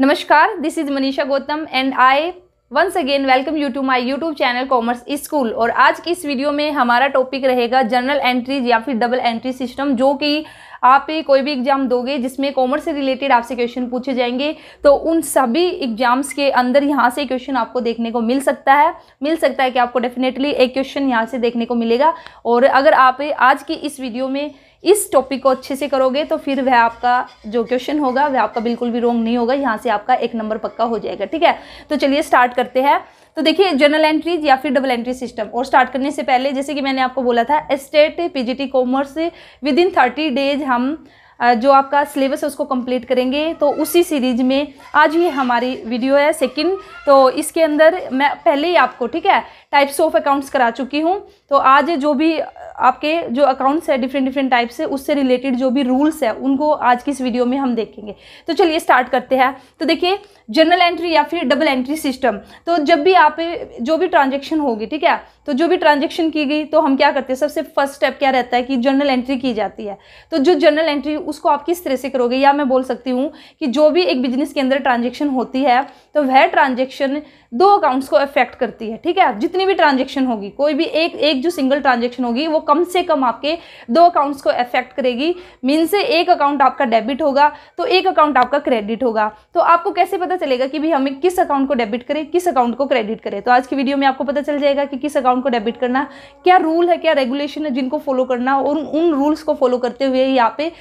नमस्कार this is Manisha Gautam and I once again welcome you to my YouTube channel Commerce School और आज की इस वीडियो में हमारा टॉपिक रहेगा जनरल एंट्रीज या फिर डबल एंट्री सिस्टम जो कि आप कोई भी एग्ज़ाम दोगे जिसमें कॉमर्स से रिलेटेड आपसे क्वेश्चन पूछे जाएंगे तो उन सभी एग्ज़ाम्स के अंदर यहाँ से क्वेश्चन आपको देखने को मिल सकता है मिल सकता है कि आपको डेफिनेटली एक क्वेश्चन यहाँ से देखने को मिलेगा और अगर आप आज की इस वीडियो में इस टॉपिक को अच्छे से करोगे तो फिर वह आपका जो क्वेश्चन होगा वह आपका बिल्कुल भी रोंग नहीं होगा यहाँ से आपका एक नंबर पक्का हो जाएगा ठीक है तो चलिए स्टार्ट करते हैं तो देखिए जनरल एंट्रीज या फिर डबल एंट्री सिस्टम और स्टार्ट करने से पहले जैसे कि मैंने आपको बोला था state PGT commerce within thirty days हम जो आपका सिलेबस है उसको कंप्लीट करेंगे तो उसी सीरीज में आज ये हमारी वीडियो है सेकंड तो इसके अंदर मैं पहले ही आपको ठीक है टाइप्स ऑफ अकाउंट्स करा चुकी हूँ तो आज जो भी आपके जो अकाउंट्स है डिफरेंट डिफरेंट टाइप्स है उससे रिलेटेड जो भी रूल्स है उनको आज की इस वीडियो में हम देखेंगे तो चलिए स्टार्ट करते हैं तो देखिए जनरल एंट्री या फिर डबल एंट्री सिस्टम तो जब भी आप जो भी ट्रांजेक्शन होगी ठीक है तो जो भी ट्रांजेक्शन की गई तो हम क्या करते हैं सबसे फर्स्ट स्टेप क्या रहता है कि जर्नल एंट्री की जाती है तो जो जनरल एंट्री उसको आप किस तरह से करोगे या मैं बोल सकती हूँ कि जो भी एक बिजनेस के अंदर ट्रांजेक्शन होती है तो वह ट्रांजेक्शन दो अकाउंट्स को अफेक्ट करती है ठीक है जितनी जितनी भी ट्रांजेक्शन होगी कोई भी एक एक जो सिंगल ट्रांजेक्शन होगी वो कम से कम आपके दो अकाउंट्स को अफेक्ट करेगी मीन से एक अकाउंट आपका डेबिट होगा तो एक अकाउंट आपका क्रेडिट होगा तो आपको कैसे पता चलेगा कि भी हमें किस अकाउंट को डेबिट करें किस अकाउंट को क्रेडिट करें तो आज की वीडियो में आपको पता चल जाएगा कि किस अकाउंट को डेबिट करना क्या रूल है क्या रेगुलेशन है जिनको फॉलो करना और उन रूल्स को फॉलो करते हुए यहाँ पे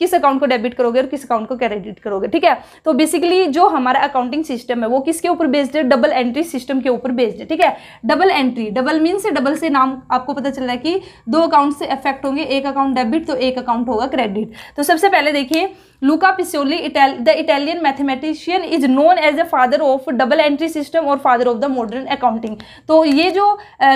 किस अकाउंट को डेबिट करोगे और किस अकाउंट को क्रेडिट करोगे ठीक है तो बेसिकली जो हमारा अकाउंटिंग सिस्टम है वो किसके ऊपर बेस्ड है डबल एंट्री सिस्टम के ऊपर बेस्ड है ठीक है डबल एंट्री डबल मीन से डबल से नाम आपको पता चल रहा है कि दो अकाउंट से अफेक्ट होंगे एक अकाउंट डेबिट तो एक अकाउंट होगा क्रेडिट तो सबसे पहले देखिए Luca Pacioli the Italian mathematician is known as a father of double entry system और father of the modern accounting तो ये जो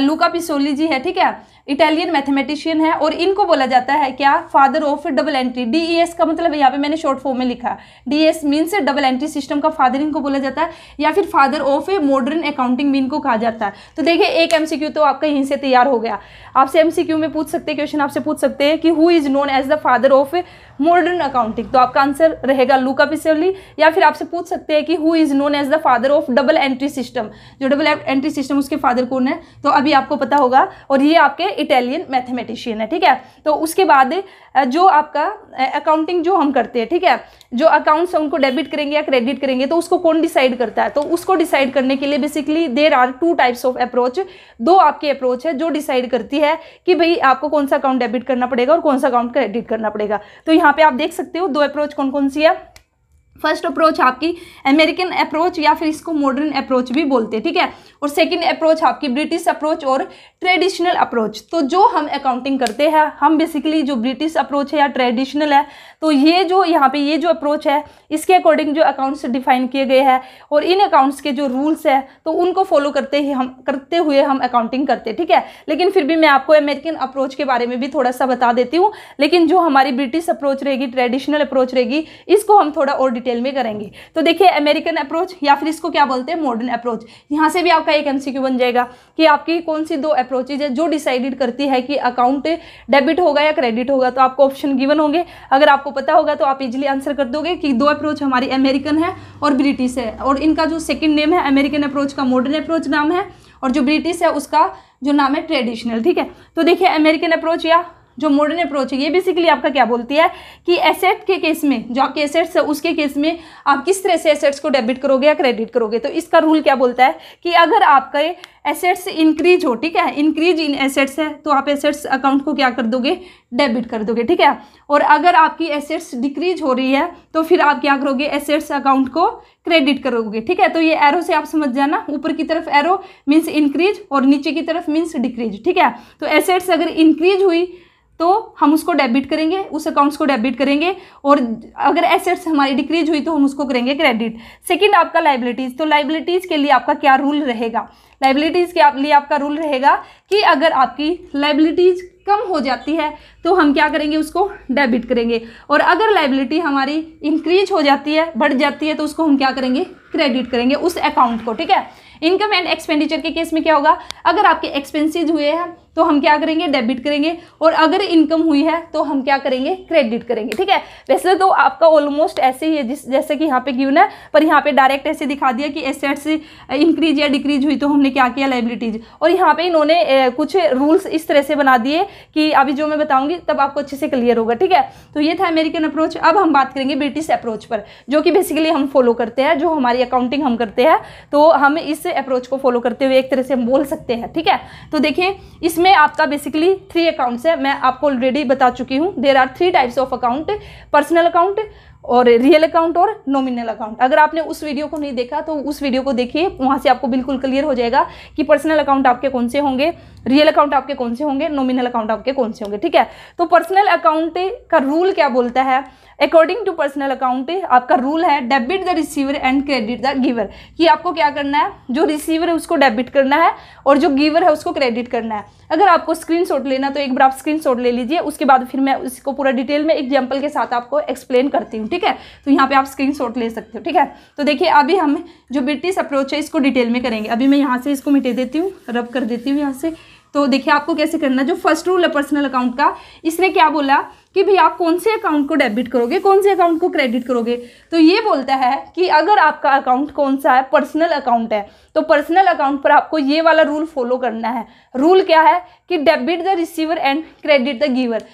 लुका uh, पिसोली जी है ठीक है इटालियन मैथमेटिशियन है और इनको बोला जाता है क्या father of double entry D E S का मतलब यहाँ पे मैंने शॉर्ट फॉर्म में लिखा D S means double entry system का फादर इनको बोला जाता है या फिर father of a modern accounting भी इनको कहा जाता है तो देखिए एक एम सी क्यू तो आपका यहीं से तैयार हो गया आपसे एम सी क्यू में पूछ सकते क्वेश्चन आपसे पूछ सकते हैं कि who is known as the father of modern accounting तो आपका आंसर रहेगा लूका पिसेवली या फिर आपसे पूछ सकते हैं कि who is known as the father of double entry system जो डबल एंट्री सिस्टम उसके फादर कौन है तो अभी आपको पता होगा और ये आपके इटालियन मैथमेटिशियन है ठीक है तो उसके बाद जो आपका अकाउंटिंग जो हम करते हैं ठीक है जो अकाउंट्स उनको डेबिट करेंगे या क्रेडिट करेंगे तो उसको कौन डिसाइड करता है तो उसको डिसाइड करने के लिए basically there are two types of approach दो आपके अप्रोच है जो डिसाइड करती है कि भाई आपको कौन सा अकाउंट डेबिट करना पड़ेगा और कौन सा अकाउंट क्रेडिट करना पड़ेगा तो यहाँ पे आप देख सकते हो दो अप्रोच कौन कौन सी है फर्स्ट अप्रोच आपकी अमेरिकन अप्रोच या फिर इसको मॉडर्न अप्रोच भी बोलते हैं ठीक है और सेकंड अप्रोच आपकी ब्रिटिश अप्रोच और ट्रेडिशनल अप्रोच तो जो हम अकाउंटिंग करते हैं हम बेसिकली जो ब्रिटिश अप्रोच है या ट्रेडिशनल है तो ये जो यहाँ पे ये जो अप्रोच है इसके अकॉर्डिंग जो अकाउंट्स डिफाइन किए गए हैं और इन अकाउंट्स के जो रूल्स है तो उनको फॉलो करते ही हम करते हुए हम अकाउंटिंग करते ठीक है लेकिन फिर भी मैं आपको अमेरिकन अप्रोच के बारे में भी थोड़ा सा बता देती हूँ लेकिन जो हमारी ब्रिटिश अप्रोच रहेगी ट्रेडिशनल अप्रोच रहेगी इसको हम थोड़ा और डिटेल में करेंगे तो देखिए अमेरिकन अप्रोच या फिर इसको क्या बोलते हैं मॉडर्न अप्रोच यहाँ से भी आपका एक एम बन जाएगा कि आपकी कौन सी दो अप्रोचेज है जो डिसाइडेड करती है कि अकाउंट डेबिट होगा या क्रेडिट होगा तो आपको ऑप्शन गिवन होंगे अगर आपको पता होगा तो आप इजिली आंसर कर दोगे कि दो अप्रोच हमारी अमेरिकन है और ब्रिटिश है और इनका जो सेकेंड नेम है अमेरिकन अप्रोच का मॉडर्न अप्रोच नाम है और जो ब्रिटिश है उसका जो नाम है ट्रेडिशनल ठीक है तो देखिए अमेरिकन अप्रोच या जो मॉडर्न अप्रोच है ये बेसिकली आपका क्या बोलती है कि एसेट के केस में जो आपके एसेट्स है उसके केस में आप किस तरह से एसेट्स को डेबिट करोगे या क्रेडिट करोगे तो इसका रूल क्या बोलता है कि अगर आपके एसेट्स इंक्रीज हो ठीक है इंक्रीज इन एसेट्स है तो आप एसेट्स अकाउंट को क्या कर दोगे डेबिट कर दोगे ठीक है और अगर आपकी एसेट्स डिक्रीज हो रही है तो फिर आप क्या करोगे एसेट्स अकाउंट को क्रेडिट करोगे ठीक है तो ये एरो से आप समझ जाना ऊपर की तरफ एरो मीन्स इंक्रीज और नीचे की तरफ मीन्स डिक्रीज ठीक है तो एसेट्स अगर इंक्रीज हुई तो हम उसको डेबिट करेंगे उस अकाउंट्स को डेबिट करेंगे और अगर एसेट्स हमारी डिक्रीज हुई तो हम उसको करेंगे क्रेडिट सेकंड आपका लाइबिलिटीज़ तो लाइबिलिटीज़ के लिए आपका क्या रूल रहेगा लाइबिलिटीज़ के लिए आपका रूल रहेगा कि अगर आपकी लाइबिलिटीज़ कम हो जाती है तो हम क्या करेंगे उसको डेबिट करेंगे और अगर लाइबिलिटी हमारी इंक्रीज हो जाती है बढ़ जाती है तो उसको हम क्या करेंगे क्रेडिट करेंगे उस अकाउंट को ठीक है इनकम एंड एक्सपेंडिचर के केस में क्या होगा अगर आपके एक्सपेंसिज हुए हैं तो हम क्या करेंगे डेबिट करेंगे और अगर इनकम हुई है तो हम क्या करेंगे क्रेडिट करेंगे ठीक है वैसे तो आपका ऑलमोस्ट ऐसे ही है जिस जैसे कि यहाँ पे गिवन है पर यहाँ पे डायरेक्ट ऐसे दिखा दिया कि एसेट्स इंक्रीज या डिक्रीज हुई तो हमने क्या किया लाइबिलिटीज और यहाँ पे इन्होंने कुछ रूल्स इस तरह से बना दिए कि अभी जो मैं बताऊँगी तब आपको अच्छे से क्लियर होगा ठीक है तो ये था अमेरिकन अप्रोच अब हम बात करेंगे ब्रिटिश अप्रोच पर जो कि बेसिकली हम फॉलो करते हैं जो हमारी अकाउंटिंग हम करते हैं तो हम इस अप्रोच को फॉलो करते हुए एक तरह से हम बोल सकते हैं ठीक है तो देखिए इसमें इसमें आपका बेसिकली थ्री अकाउंट्स है मैं आपको ऑलरेडी बता चुकी हूँ there are three types of account personal account और रियल अकाउंट और नॉमिनल अकाउंट अगर आपने उस वीडियो को नहीं देखा तो उस वीडियो को देखिए वहाँ से आपको बिल्कुल क्लियर हो जाएगा कि पर्सनल अकाउंट आपके कौन से होंगे रियल अकाउंट आपके कौन से होंगे नॉमिनल अकाउंट आपके कौन से होंगे ठीक है तो पर्सनल अकाउंट का रूल क्या बोलता है अकॉर्डिंग टू पर्सनल अकाउंट आपका रूल है debit the receiver and credit the giver कि आपको क्या करना है जो रिसीवर है उसको डेबिट करना है और जो गिवर है उसको क्रेडिट करना है अगर आपको स्क्रीन लेना तो एक बार आप स्क्रीन ले लीजिए उसके बाद फिर मैं इसको पूरा डिटेल में एग्जाम्पल के साथ आपको एक्सप्लेन करती हूँ ठीक है तो यहाँ पर आप स्क्रीन ले सकते हो ठीक है तो देखिए अभी हम जो ब्रिटिश अप्रोच है इसको डिटेल में करेंगे अभी मैं यहाँ से इसको मिटे देती हूँ रब कर देती हूँ यहाँ से तो देखिए आपको कैसे करना जो फर्स्ट रूल है पर्सनल अकाउंट का इसने क्या बोला कि भाई आप कौन से अकाउंट को डेबिट करोगे कौन से अकाउंट को क्रेडिट करोगे तो ये बोलता है कि अगर आपका अकाउंट कौन सा है पर्सनल अकाउंट है तो पर्सनल अकाउंट पर आपको ये वाला रूल फॉलो करना है रूल क्या है कि debit the receiver and credit the giver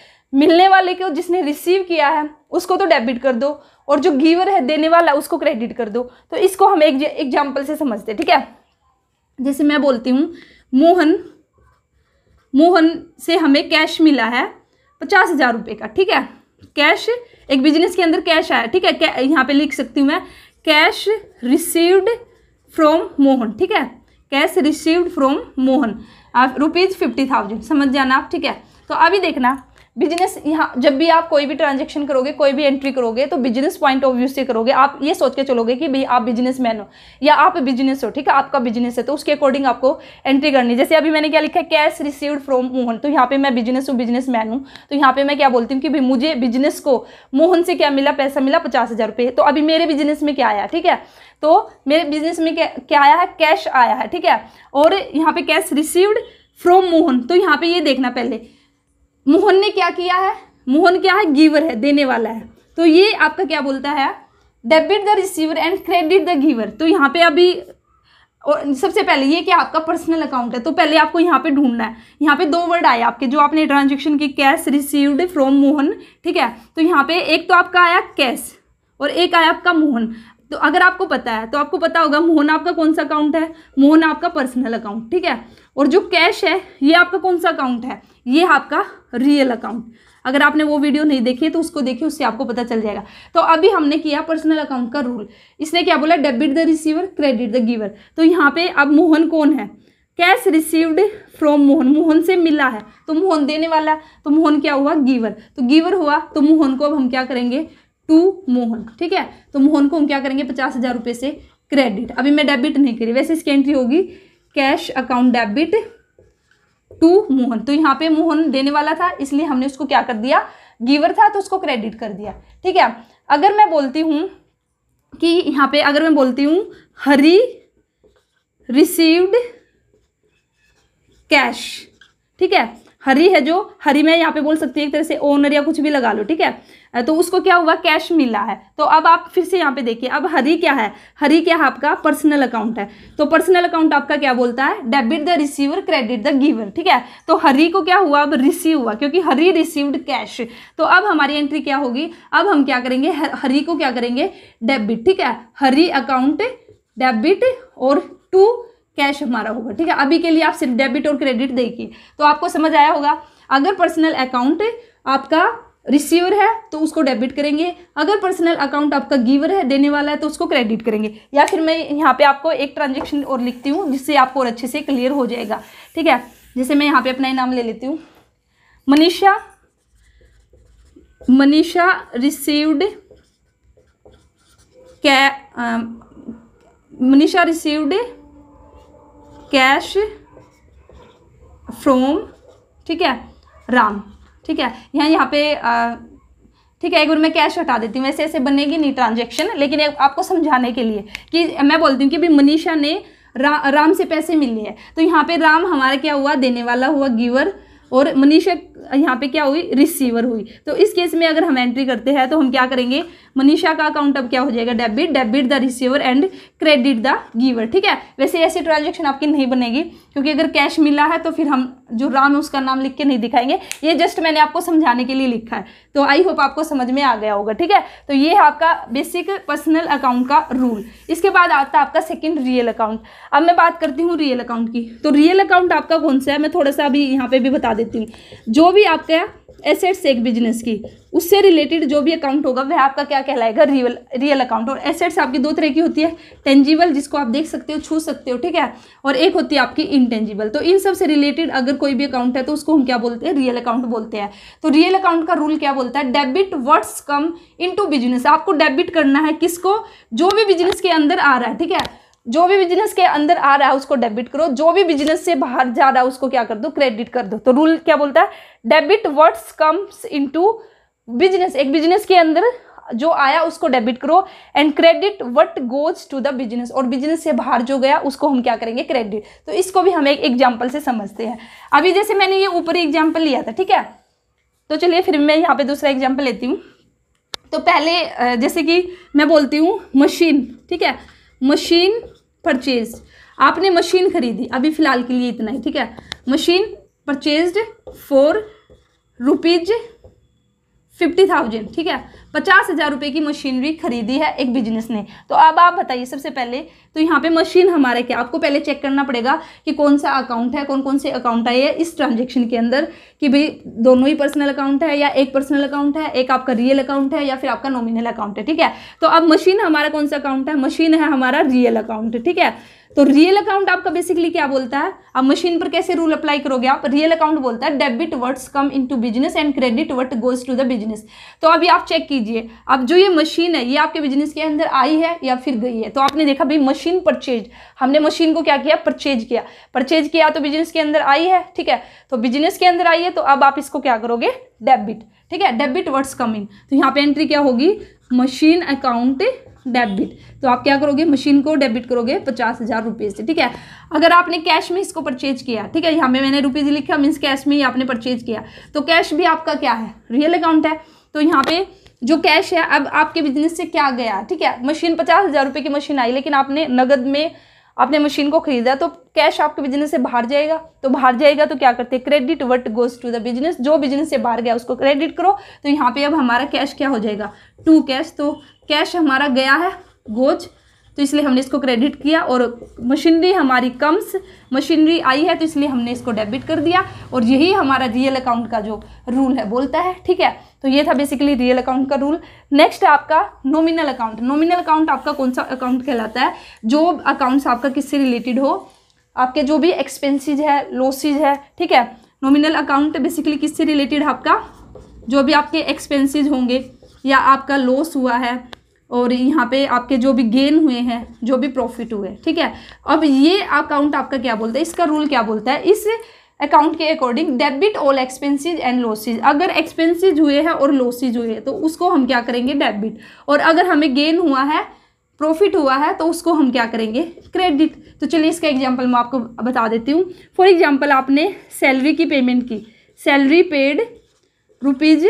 मिलने वाले को जिसने रिसीव किया है उसको तो डेबिट कर दो और जो गिवर है देने वाला उसको क्रेडिट कर दो तो इसको हम एक एग्जाम्पल से समझते ठीक है जैसे मैं बोलती हूँ मोहन मोहन से हमें कैश मिला है पचास हज़ार रुपये का ठीक है कैश एक बिजनेस के अंदर कैश आया ठीक है कै यहाँ पे लिख सकती हूँ मैं कैश रिसीव्ड फ्रॉम मोहन ठीक है cash received from Mohan rupees fifty thousand समझ जाना आप ठीक है तो अभी देखना बिजनेस यहाँ जब भी आप कोई भी ट्रांजेक्शन करोगे कोई भी एंट्री करोगे तो बिजनेस पॉइंट ऑफ व्यू से करोगे आप ये सोच के चलोगे कि भाई आप बिजनेस मैन हो या आप बिजनेस हो ठीक है आपका बिजनेस है तो उसके अकॉर्डिंग आपको एंट्री करनी जैसे अभी मैंने क्या लिखा है कैश रिसीव्ड फ्रॉम मोहन तो यहाँ पे मैं बिजनेस हूँ बिजनेस मैन हूँ तो यहाँ पे मैं क्या बोलती हूँ कि भाई मुझे बिजनेस को मोहन से क्या मिला पैसा मिला पचास हज़ार रुपये तो अभी मेरे बिजनेस में क्या आया ठीक है तो मेरे बिजनेस में क्या क्या आया है कैश आया है ठीक है और यहाँ पे कैश रिसीव्ड फ्रॉम मोहन तो यहाँ पे ये देखना पहले मोहन ने क्या किया है मोहन क्या है गिवर है देने वाला है तो ये आपका क्या बोलता है debit the receiver and credit the giver तो यहाँ पे अभी और सबसे पहले ये क्या आपका पर्सनल अकाउंट है तो पहले आपको यहाँ पे ढूंढना है यहाँ पे दो वर्ड आए आपके जो आपने ट्रांजेक्शन की कैश रिसीव्ड फ्रॉम मोहन ठीक है तो यहाँ पे एक तो आपका आया कैश और एक आया आपका मोहन तो अगर आपको पता है तो आपको पता होगा मोहन आपका कौन सा अकाउंट है मोहन आपका पर्सनल अकाउंट ठीक है और जो कैश है ये आपका कौन सा अकाउंट है ये आपका रियल अकाउंट अगर आपने वो वीडियो नहीं देखी है तो उसको देखिए उससे आपको पता चल जाएगा तो अभी हमने किया पर्सनल अकाउंट का रूल इसने क्या बोला debit the receiver credit the giver तो यहाँ पे अब मोहन कौन है cash received from Mohan Mohan से मिला है तो मोहन देने वाला तो मोहन क्या हुआ गीवर तो गिवर हुआ तो मोहन को अब हम क्या करेंगे टू मोहन ठीक है तो मोहन को हम क्या करेंगे पचास हज़ार रुपये से क्रेडिट अभी मैं डेबिट नहीं करी वैसे इसकी एंट्री होगी cash account debit to Mohan तो यहाँ पे मोहन देने वाला था इसलिए हमने उसको क्या कर दिया गिवर था तो उसको क्रेडिट कर दिया ठीक है अगर मैं बोलती हूँ कि यहाँ पे अगर मैं बोलती हूँ हरी रिसीव्ड कैश ठीक है हरी है जो हरी में यहाँ पे बोल सकती है एक तरह से ओनर या कुछ भी लगा लो ठीक है तो उसको क्या हुआ कैश मिला है तो अब आप फिर से यहाँ पे देखिए अब हरी क्या है हरी क्या है आपका पर्सनल अकाउंट है तो पर्सनल अकाउंट आपका क्या बोलता है debit the receiver credit the giver ठीक है तो हरी को क्या हुआ अब रिसीव हुआ क्योंकि हरी रिसीव्ड कैश तो अब हमारी एंट्री क्या होगी अब हम क्या करेंगे हरी को क्या करेंगे डेबिट ठीक है हरी अकाउंट डेबिट और टू कैश हमारा होगा ठीक है अभी के लिए आप सिर्फ डेबिट और क्रेडिट देखिए तो आपको समझ आया होगा अगर पर्सनल अकाउंट आपका रिसीवर है तो उसको डेबिट करेंगे अगर पर्सनल अकाउंट आपका गिवर है देने वाला है तो उसको क्रेडिट करेंगे या फिर मैं यहाँ पे आपको एक ट्रांजेक्शन और लिखती हूँ जिससे आपको और अच्छे से क्लियर हो जाएगा ठीक है जैसे मैं यहाँ पे अपना नाम ले लेती हूँ मनीषा मनीषा रिसीव्ड कै मनीषा रिसीव्ड कैश फ्रोम ठीक है राम ठीक है यहाँ यहाँ पे ठीक है एक बार मैं कैश हटा देती हूँ वैसे ऐसे बनेगी नहीं ट्रांजेक्शन लेकिन आपको समझाने के लिए कि मैं बोलती हूँ कि भाई मनीषा ने रा, राम से पैसे मिले हैं तो यहाँ पे राम हमारा क्या हुआ देने वाला हुआ गिवर और मनीषा यहाँ पे क्या हुई रिसीवर हुई तो इस केस में अगर हम एंट्री करते हैं तो हम क्या करेंगे मनीषा का अकाउंट अब क्या हो जाएगा debit debit the receiver and credit the giver ठीक है वैसे ऐसी ट्रांजेक्शन आपकी नहीं बनेगी क्योंकि अगर कैश मिला है तो फिर हम जो राम है उसका नाम लिख के नहीं दिखाएंगे ये जस्ट मैंने आपको समझाने के लिए लिखा है तो आई होप आपको समझ में आ गया होगा ठीक है तो ये है आपका बेसिक पर्सनल अकाउंट का रूल इसके बाद आता है आपका सेकेंड रियल अकाउंट अब मैं बात करती हूँ रियल अकाउंट की तो रियल अकाउंट आपका कौन सा है मैं थोड़ा सा अभी यहाँ पर भी बता देती हूँ जो भी आपका एसेट्स एक बिजनेस की उससे रिलेटेड जो भी अकाउंट होगा वह आपका क्या कहलाएगा रियल रियल अकाउंट और एसेट्स आपकी दो तरह की होती है टेंजिबल जिसको आप देख सकते हो छू सकते हो ठीक है और एक होती है आपकी इनटेंजिबल तो इन सब से रिलेटेड अगर कोई भी अकाउंट है तो उसको हम क्या बोलते हैं रियल अकाउंट बोलते हैं तो रियल अकाउंट का रूल क्या बोलता है डेबिट वर्ड्स कम इन बिजनेस आपको डेबिट करना है किसको जो भी बिजनेस के अंदर आ रहा है ठीक है जो भी बिजनेस के अंदर आ रहा है उसको डेबिट करो जो भी बिजनेस से बाहर जा रहा है उसको क्या कर दो क्रेडिट कर दो तो रूल क्या बोलता है डेबिट वर्ड्स कम्स इनटू बिजनेस एक बिजनेस के अंदर जो आया उसको डेबिट करो and credit what goes to the business और बिजनेस से बाहर जो गया उसको हम क्या करेंगे क्रेडिट तो इसको भी हम एक एग्जाम्पल से समझते हैं अभी जैसे मैंने ये ऊपर एग्जाम्पल लिया था ठीक है तो चलिए फिर मैं यहाँ पे दूसरा एग्जाम्पल लेती हूँ तो पहले जैसे कि मैं बोलती हूँ मशीन ठीक है मशीन परचेज आपने मशीन खरीदी अभी फ़िलहाल के लिए इतना ही ठीक है machine purchased for rupees fifty thousand ठीक है पचास हज़ार रुपये की मशीनरी खरीदी है एक बिजनेस ने तो अब आप बताइए सबसे पहले तो यहाँ पे मशीन हमारे क्या आपको पहले चेक करना पड़ेगा कि कौन सा अकाउंट है कौन कौन से अकाउंट आए हैं इस ट्रांजेक्शन के अंदर कि भाई दोनों ही पर्सनल अकाउंट है या एक पर्सनल अकाउंट है एक आपका रियल अकाउंट है या फिर आपका नॉमिनल अकाउंट है ठीक है तो अब मशीन हमारा कौन सा अकाउंट है मशीन है हमारा रियल अकाउंट ठीक है तो रियल अकाउंट आपका बेसिकली क्या बोलता है आप मशीन पर कैसे रूल अप्लाई करोगे आप रियल अकाउंट बोलता है डेबिट वर्ड्स come into business and credit what goes to the business तो अभी आप चेक कीजिए अब जो ये मशीन है ये आपके बिजनेस के अंदर आई है या फिर गई है तो आपने देखा भाई मशीन परचेज हमने मशीन को क्या किया परचेज किया परचेज किया तो बिजनेस के अंदर आई है ठीक है तो बिजनेस के अंदर आई है तो अब आप इसको क्या करोगे डेबिट ठीक है डेबिट वर्ड्स कम इन तो यहाँ पे एंट्री क्या होगी मशीन अकाउंट डेबिट तो आप क्या करोगे मशीन को डेबिट करोगे पचास हज़ार रुपीज़ से ठीक है अगर आपने कैश में इसको परचेज किया ठीक है यहाँ पे मैंने रुपीज़ लिखा मीन्स कैश में ही आपने परचेज किया तो कैश भी आपका क्या है रियल अकाउंट है तो यहाँ पे जो कैश है अब आपके बिजनेस से क्या गया ठीक है मशीन पचास हज़ार रुपये की मशीन आई लेकिन आपने नगद में आपने मशीन को खरीदा तो कैश आपके बिजनेस से बाहर जाएगा तो बाहर जाएगा तो क्या करते हैं credit what goes to the business जो बिजनेस से बाहर गया उसको क्रेडिट करो तो यहाँ पे अब हमारा कैश क्या हो जाएगा टू कैश तो कैश हमारा गया है गोज तो इसलिए हमने इसको क्रेडिट किया और मशीनरी हमारी कम्स मशीनरी आई है तो इसलिए हमने इसको डेबिट कर दिया और यही हमारा रियल अकाउंट का जो रूल है बोलता है ठीक है तो ये था बेसिकली रियल अकाउंट का रूल नेक्स्ट है आपका नॉमिनल अकाउंट नॉमिनल अकाउंट आपका कौन सा अकाउंट कहलाता है जो अकाउंट्स आपका किससे रिलेटेड हो आपके जो भी एक्सपेंसिज है लॉसिज है ठीक है नॉमिनल अकाउंट बेसिकली किससे रिलेटेड आपका जो भी आपके एक्सपेंसिज होंगे या आपका लॉस हुआ है और यहाँ पे आपके जो भी गेन हुए हैं जो भी प्रॉफिट हुए ठीक है अब ये अकाउंट आपका क्या बोलता है इसका रूल क्या बोलता है इस अकाउंट के according debit all expenses and losses अगर एक्सपेंसिज हुए हैं और लॉसेज हुए हैं तो उसको हम क्या करेंगे डेबिट और अगर हमें गेन हुआ है प्रॉफिट हुआ है तो उसको हम क्या करेंगे क्रेडिट तो चलिए इसका एग्जाम्पल मैं आपको बता देती हूँ फॉर एग्जाम्पल आपने सैलरी की पेमेंट की salary paid rupees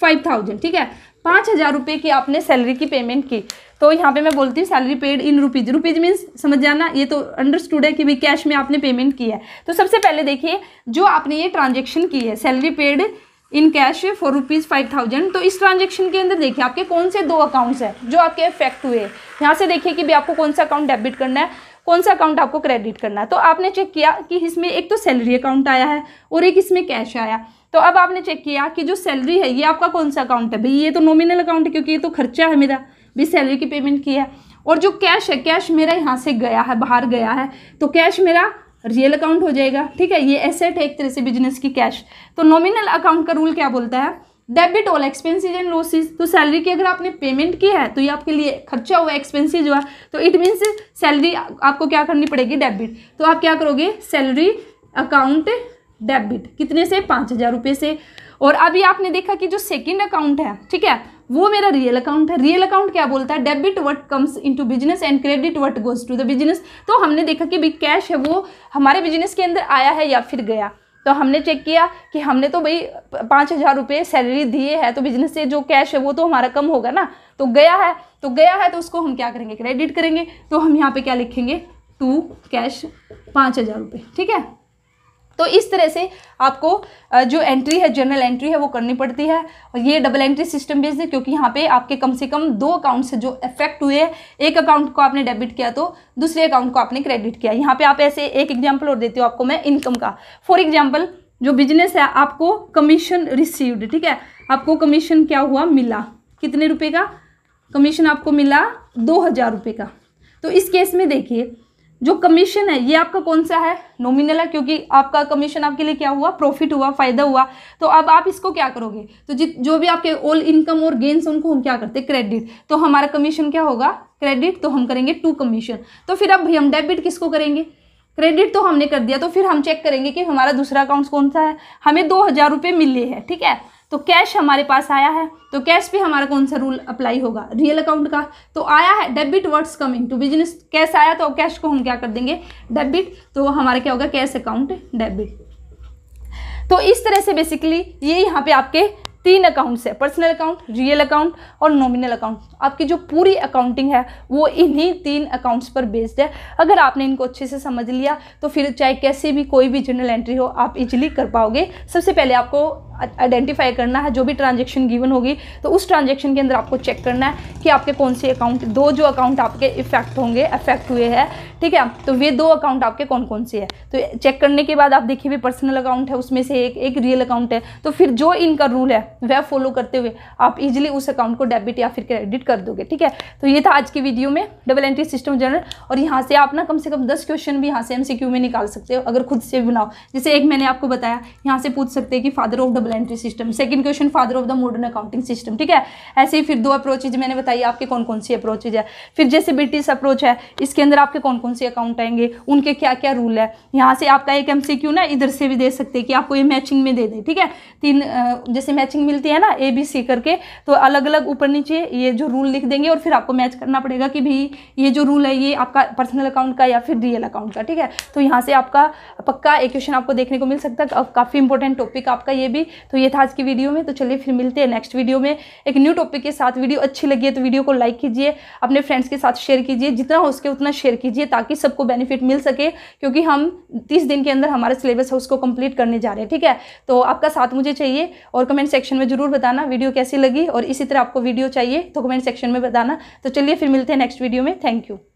five thousand ठीक है पाँच हज़ार रुपये की आपने सैलरी की पेमेंट की तो यहाँ पे मैं बोलती हूँ salary paid in rupees rupees means समझ जाना ये तो अंडरस्टूड है कि भाई कैश में आपने पेमेंट की है तो सबसे पहले देखिए जो आपने ये ट्रांजेक्शन की है salary paid in cash for rupees five thousand तो इस ट्रांजेक्शन के अंदर देखिए आपके कौन से दो अकाउंट्स हैं जो आपके इफेक्ट हुए यहाँ से देखिए कि भी आपको कौन सा अकाउंट डेबिट करना है कौन सा अकाउंट आपको क्रेडिट करना है तो आपने चेक किया कि इसमें एक तो सैलरी अकाउंट आया है और एक इसमें कैश आया तो अब आपने चेक किया कि जो सैलरी है ये आपका कौन सा अकाउंट है भाई ये तो नॉमिनल अकाउंट है क्योंकि ये तो खर्चा है मेरा भी सैलरी की पेमेंट की है और जो कैश है कैश मेरा यहाँ से गया है बाहर गया है तो कैश मेरा रियल अकाउंट हो जाएगा ठीक है ये एसेट है एक तरह से बिजनेस की कैश तो नॉमिनल अकाउंट का रूल क्या बोलता है debit all expenses and losses तो सैलरी की अगर आपने पेमेंट की है तो ये आपके लिए खर्चा हुआ एक्सपेंसिज हुआ तो इट मीन्स सैलरी आपको क्या करनी पड़ेगी डेबिट तो आप क्या करोगे सैलरी अकाउंट डेबिट कितने से पाँच हज़ार रुपये से और अभी आपने देखा कि जो सेकंड अकाउंट है ठीक है वो मेरा रियल अकाउंट है रियल अकाउंट क्या बोलता है debit what comes into business and credit what goes to the business तो हमने देखा कि भाई कैश है वो हमारे बिजनेस के अंदर आया है या फिर गया तो हमने चेक किया कि हमने तो भाई पाँच हज़ार रुपये सैलरी दिए है तो बिजनेस से जो कैश है वो तो हमारा कम होगा ना तो गया है तो गया है तो उसको हम क्या करेंगे क्रेडिट करेंगे तो हम यहाँ पे क्या लिखेंगे टू कैश पाँच हज़ार रुपये ठीक है तो इस तरह से आपको जो एंट्री है जनरल एंट्री है वो करनी पड़ती है और ये डबल एंट्री सिस्टम बेस्ड है क्योंकि यहाँ पे आपके कम से कम दो अकाउंट से जो इफेक्ट हुए हैं एक अकाउंट को आपने डेबिट किया तो दूसरे अकाउंट को आपने क्रेडिट किया यहाँ पे आप ऐसे एक एग्जाम्पल और देती हो आपको मैं इनकम का फॉर एग्जाम्पल जो बिजनेस है आपको कमीशन रिसीव्ड ठीक है आपको कमीशन क्या हुआ मिला कितने रुपये का कमीशन आपको मिला दो हज़ार रुपये का तो इस केस में देखिए जो कमीशन है ये आपका कौन सा है नोमिनल है क्योंकि आपका कमीशन आपके लिए क्या हुआ प्रॉफिट हुआ फायदा हुआ तो अब आप इसको क्या करोगे तो जित जो भी आपके ऑल इनकम और गेंस उनको हम क्या करते हैं क्रेडिट तो हमारा कमीशन क्या होगा क्रेडिट तो हम करेंगे टू कमीशन तो फिर अब हम डेबिट किसको करेंगे क्रेडिट तो हमने कर दिया तो फिर हम चेक करेंगे कि हमारा दूसरा अकाउंट कौन सा है हमें दो हज़ार रुपये मिले हैं ठीक है तो कैश हमारे पास आया है तो कैश पे हमारा कौन सा रूल अप्लाई होगा रियल अकाउंट का तो आया है डेबिट वर्ड्स कमिंग टू बिजनेस कैश आया तो कैश को हम क्या कर देंगे डेबिट तो हमारा क्या होगा कैश अकाउंट डेबिट तो इस तरह से बेसिकली ये यहाँ पे आपके तीन अकाउंट्स है पर्सनल अकाउंट रियल अकाउंट और नॉमिनल अकाउंट आपकी जो पूरी अकाउंटिंग है वो इन्हीं तीन अकाउंट्स पर बेस्ड है अगर आपने इनको अच्छे से समझ लिया तो फिर चाहे कैसे भी कोई भी जनरल एंट्री हो आप इजिली कर पाओगे सबसे पहले आपको आइडेंटिफाई करना है जो भी ट्रांजेक्शन गिवन होगी तो उस ट्रांजेक्शन के अंदर आपको चेक करना है कि आपके कौन से अकाउंट दो जो अकाउंट आपके इफेक्ट होंगे अफेक्ट हुए हैं ठीक है तो वे दो अकाउंट आपके कौन कौन से हैं तो चेक करने के बाद आप देखिए भी पर्सनल अकाउंट है उसमें से एक एक रियल अकाउंट है तो फिर जो इनका रूल है वह फॉलो करते हुए आप इजिली उस अकाउंट को डेबिट या फिर क्रेडिट कर दोगे ठीक है तो ये था आज की वीडियो में डबल एंट्री सिस्टम जनरल और यहाँ से आप ना कम से कम दस क्वेश्चन भी यहाँ से एम में निकाल सकते हो अगर खुद से बनाओ जैसे एक मैंने आपको बताया यहाँ से पूछ सकते हैं कि father of double entry system second question father of the modern accounting system ठीक है ऐसे ही फिर दो अप्रोचेज मैंने बताई आपके कौन कौन सी अप्रोचेज है फिर जैसे ब्रिटिश अप्रोच है इसके अंदर आपके कौन कौन से अकाउंट आएंगे उनके क्या क्या रूल है यहाँ से आपका एक एम ना इधर से भी दे सकते हैं कि आपको ये मैचिंग में दे दें ठीक है तीन जैसे मैचिंग मिलती है ना ए बी सी करके तो अलग अलग ऊपर नीचे ये जो रूल लिख देंगे और फिर आपको मैच करना पड़ेगा कि भाई ये जो रूल है ये आपका पर्सनल अकाउंट का या फिर रियल अकाउंट का ठीक है तो यहाँ से आपका पक्का एक क्वेश्चन आपको देखने को मिल सकता है काफ़ी इंपॉर्टेंट टॉपिक आपका ये भी तो ये था आज की वीडियो में तो चलिए फिर मिलते हैं नेक्स्ट वीडियो में एक न्यू टॉपिक के साथ वीडियो अच्छी लगी है तो वीडियो को लाइक कीजिए अपने फ्रेंड्स के साथ शेयर कीजिए जितना हो सके उतना शेयर कीजिए ताकि सबको बेनिफिट मिल सके क्योंकि हम तीस दिन के अंदर हमारा सिलेबस है उसको कंप्लीट करने जा रहे हैं ठीक है तो आपका साथ मुझे चाहिए और कमेंट सेक्शन में ज़रूर बताना वीडियो कैसी लगी और इसी तरह आपको वीडियो चाहिए तो कमेंट सेक्शन में बताना तो चलिए फिर मिलते हैं नेक्स्ट वीडियो में थैंक यू